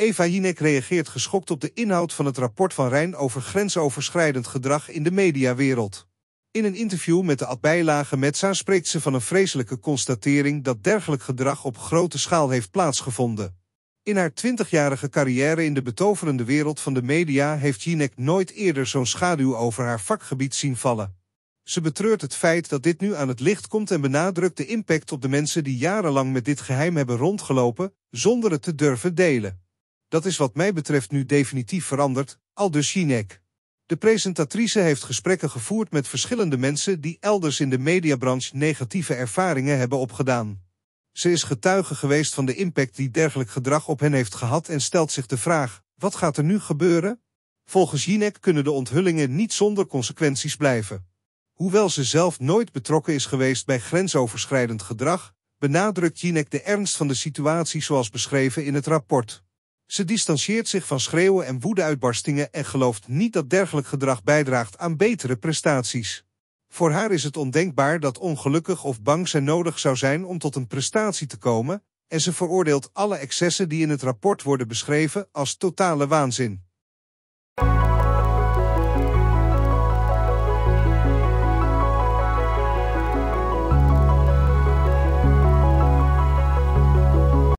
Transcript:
Eva Jinek reageert geschokt op de inhoud van het rapport van Rijn over grensoverschrijdend gedrag in de mediawereld. In een interview met de Adbijlage Metza spreekt ze van een vreselijke constatering dat dergelijk gedrag op grote schaal heeft plaatsgevonden. In haar twintigjarige carrière in de betoverende wereld van de media heeft Jinek nooit eerder zo'n schaduw over haar vakgebied zien vallen. Ze betreurt het feit dat dit nu aan het licht komt en benadrukt de impact op de mensen die jarenlang met dit geheim hebben rondgelopen, zonder het te durven delen. Dat is wat mij betreft nu definitief veranderd, al dus Jinek. De presentatrice heeft gesprekken gevoerd met verschillende mensen die elders in de mediabranche negatieve ervaringen hebben opgedaan. Ze is getuige geweest van de impact die dergelijk gedrag op hen heeft gehad en stelt zich de vraag, wat gaat er nu gebeuren? Volgens Jinek kunnen de onthullingen niet zonder consequenties blijven. Hoewel ze zelf nooit betrokken is geweest bij grensoverschrijdend gedrag, benadrukt Jinek de ernst van de situatie zoals beschreven in het rapport. Ze distancieert zich van schreeuwen en woedeuitbarstingen en gelooft niet dat dergelijk gedrag bijdraagt aan betere prestaties. Voor haar is het ondenkbaar dat ongelukkig of bang zijn nodig zou zijn om tot een prestatie te komen, en ze veroordeelt alle excessen die in het rapport worden beschreven als totale waanzin.